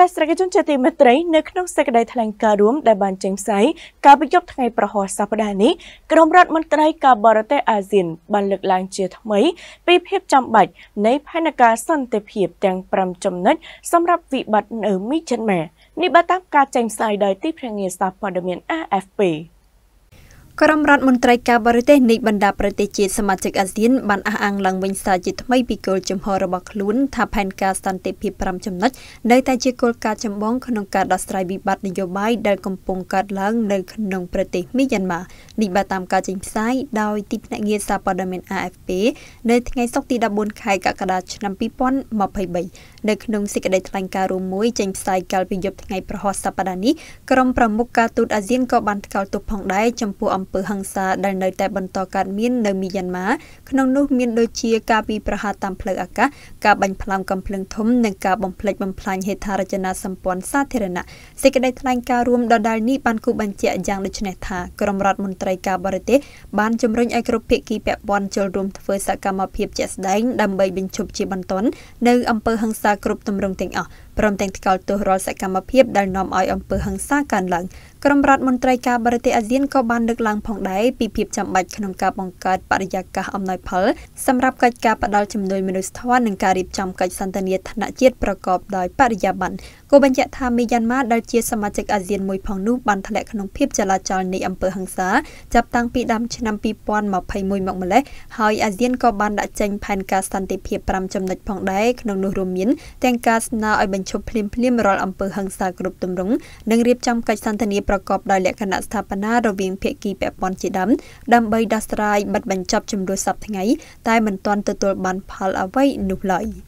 តែស្រីជនជាទីមេត្រីនៅក្នុងសេចក្តីថ្លែងការណ៍រួមដែលបានចេញផ្សាយកាលពីយប់ថ្ងៃប្រហ័សសប្តាហ៍នេះក្រមរដ្ឋមន្ត្រី ការបរទេសអាស៊ាន បានលើកឡើងជាថ្មីពីភាពចាំបាច់នៃ ផែនការសន្តិភាពទាំង5ចំណុចសម្រាប់វិបត្តិនៅមីយ៉ាន់ម៉ានេះបើតាមការចេញផ្សាយដោយទីភ្នាក់ងារសារព័ត៌មាន AFP ក្រមរដ្ឋមន្ត្រីការបរទេសនៃបណ្ដាប្រទេសជាតិសមាជិកអាស៊ានបានអះអាងឡើងវិញសារជាថ្មីពីគោលជំហររបស់ខ្លួនថាផែនការសន្តិភាព5ចំណុចនៅតែជាគោលការណ៍ចម្បងក្នុងការដោះស្រាយវិបត្តិនយោបាយដែលកំពុងកើតឡើងនៅក្នុងប្រទេសមីយ៉ាន់ម៉ានេះបើតាមការចេញផ្សាយដោយទីភ្នាក់ងារសារព័ត៌មាន AFP នៅថ្ងៃសុក្រទី14ខែកក្កដាឆ្នាំ2023នៅក្នុងសេចក្តីថ្លែងការណ៍រួមមួយចេញផ្សាយកាលពីយប់ថ្ងៃប្រហ័សសប្តាហ៍នេះក្រុមប្រមុខការទូតអាស៊ានក៏បានថ្កោលទោសផងដែរចំពោះអំអំពើហិង្សាដែលនៅតែបន្តកើតមាននៅមីយ៉ាន់ម៉ាក្នុងនោះ មានដូចជាការពីប្រហារតាមផ្លូវអាកាសការបាញ់ផ្លាំកំភ្លើងធំនិងការបំផ្លិចបំផ្លាញហេដ្ឋារចនាសម្ព័ន្ធសាធារណៈសេចក្តីថ្លែងការណ៍រួមដដែលនេះបានគូបញ្ជាក់យ៉ាងដូចនេះថាក្រមរដ្ឋមន្ត្រីការបរទេសបានជំរុញឲ្យគ្រប់ភាគីពាក់ព័ន្ធចូលរួមធ្វើសកម្មភាពជាក់ស្តែងដើម្បីបញ្ឈប់ជាបន្ទាន់នៅអំពើហិង្សាគ្រប់ទម្រង់ទាំងអស់ព្រមទាំងថ្កោលទោសរាល់សកម្មភាពដែលនាំឲ្យអំពើហិង្សាកើនឡើងក្រមរដ្ឋមន្ត្រីការបរទេសអាស៊ានក៏បានលើកឡើងផងដែរពីភាពចាំបាច់ក្នុងការបង្កើតបរិយាកាសអំណោយផល សម្រាប់កិច្ចការផ្តល់ជំនួយមនុស្សធម៌និងការរៀបចំកិច្ចសន្ទនាថ្នាក់ជាតិប្រកបដោយបរិយាបន្នគូបញ្ជាក់ថាមីយ៉ាន់ម៉ាដែលជាសមាជិកអាស៊ានមួយផងនោះបានធ្លាក់ក្នុងភាពចលាចលនៃអំពើហិង្សាចាប់តាំងពីដើមឆ្នាំ2021មកម្លេះហើយអាស៊ានក៏បានដាក់ចេញផែនការសន្តិភាព5ចំណុចផងដែរក្នុងនោះរួមមានទាំងការស្នើឲ្យបញ្ឈប់ភ្លាមភ្លាមរាល់អំពើហិង្សាគ្រប់ទម្រង់និងរៀបចំកិច្ចសន្ទនាប្រកបដោយលក្ខណៈស្ថាបនារវាងភាគីពាក់ព័ន្ធជាដើមដើម្បីដោះស្រាយបិទបញ្ចប់ជំរឿសសប្តាហ៍ថ្ងៃតែមិនទាន់ទទួលបានផលអ្វីនោះឡើយ។